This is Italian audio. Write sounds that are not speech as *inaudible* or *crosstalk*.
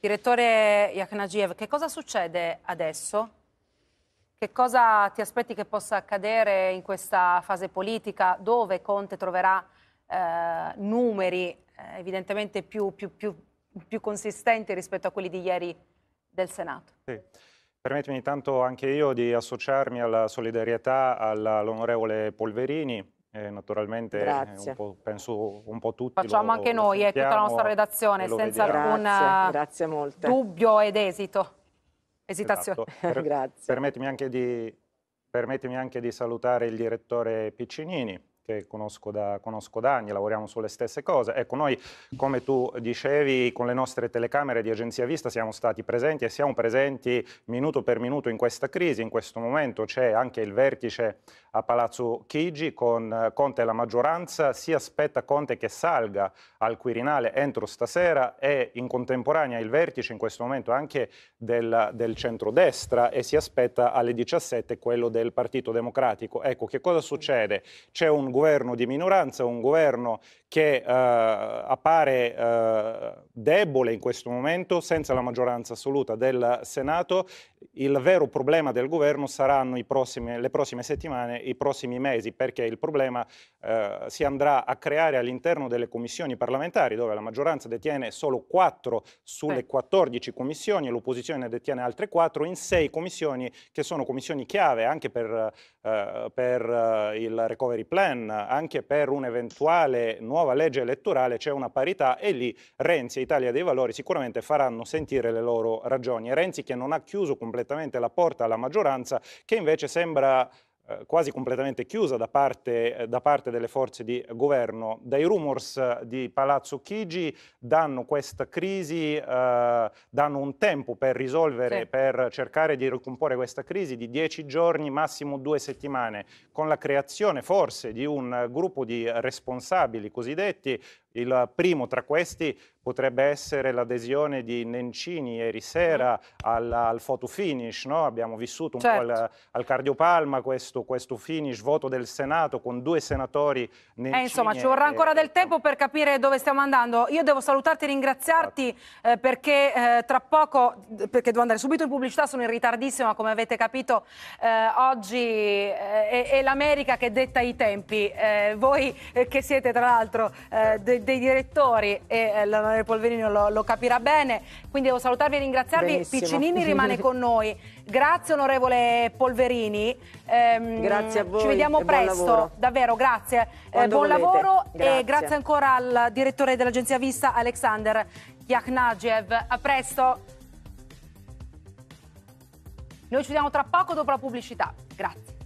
Direttore Yaknagiev, che cosa succede adesso? Che cosa ti aspetti che possa accadere in questa fase politica dove Conte troverà eh, numeri eh, evidentemente più, più, più, più, consistenti rispetto a quelli di ieri del Senato? Sì. Permettimi intanto anche io di associarmi alla solidarietà all'onorevole Polverini eh, naturalmente eh, un po', penso un po' tutti. Facciamo lo, anche noi eh, e tutta la nostra redazione senza alcun dubbio ed esito. Esitazione. Esatto. *laughs* Per, Grazie. Permettimi anche, di, permettimi anche di salutare il direttore Piccinini te conosco da, conosco da, anni, lavoriamo sulle stesse cose. Ecco, noi, come tu dicevi, con le nostre telecamere di Agenzia Vista siamo stati presenti e siamo presenti minuto per minuto in questa crisi. In questo momento c'è anche il vertice a Palazzo Chigi con Conte e la maggioranza. Si aspetta Conte che salga al Quirinale entro stasera e in contemporanea il vertice in questo momento anche del, del centrodestra e si aspetta alle 17 quello del Partito Democratico. Ecco, che cosa succede? C'è un governo di minoranza, un governo che eh, appare eh, debole in questo momento, senza la maggioranza assoluta del Senato. Il vero problema del governo saranno prossimi, le prossime settimane, i prossimi mesi, perché il problema eh, si andrà a creare all'interno delle commissioni parlamentari, dove la maggioranza detiene solo 4 sulle 14 commissioni, e l'opposizione detiene altre 4 in 6 commissioni che sono commissioni chiave anche per, eh, per eh, il recovery plan, anche per un'eventuale nuova legge elettorale c'è una parità e lì Renzi e Italia dei Valori sicuramente faranno sentire le loro ragioni. Renzi che non ha chiuso completamente la porta alla maggioranza, che invece sembra eh, quasi completamente chiusa da parte, eh, da parte, delle forze di governo. Dai rumors eh, di Palazzo Chigi danno questa crisi, eh, danno un tempo per risolvere, sì. per cercare di ricomporre questa crisi di dieci giorni, massimo due settimane, con la creazione forse di un gruppo di responsabili cosiddetti il primo tra questi potrebbe essere l'adesione di Nencini ieri sera mm. al, al photo finish, no? abbiamo vissuto un certo. po' al, al cardiopalma questo, questo, finish, voto del Senato con due senatori eh, Nencini. Eh, insomma ci vorrà ancora e... del tempo per capire dove stiamo andando. Io devo salutarti e ringraziarti esatto. eh, perché eh, tra poco, perché devo andare subito in pubblicità, sono in ritardissima come avete capito, eh, oggi è, eh, è l'America che detta i tempi, voi che siete tra l'altro eh, dei direttori e eh, l'onorevole Polverino lo, lo, capirà bene. Quindi devo salutarvi e ringraziarvi. Benissimo. Piccinini rimane con *laughs* noi. Grazie onorevole Polverini. Ehm, grazie a voi. Ci vediamo presto, davvero, grazie. Eh, buon volete. lavoro grazie. e grazie ancora al direttore dell'agenzia Vista Alexander Yakhnagiev. A presto. Noi ci vediamo tra poco dopo la pubblicità. Grazie.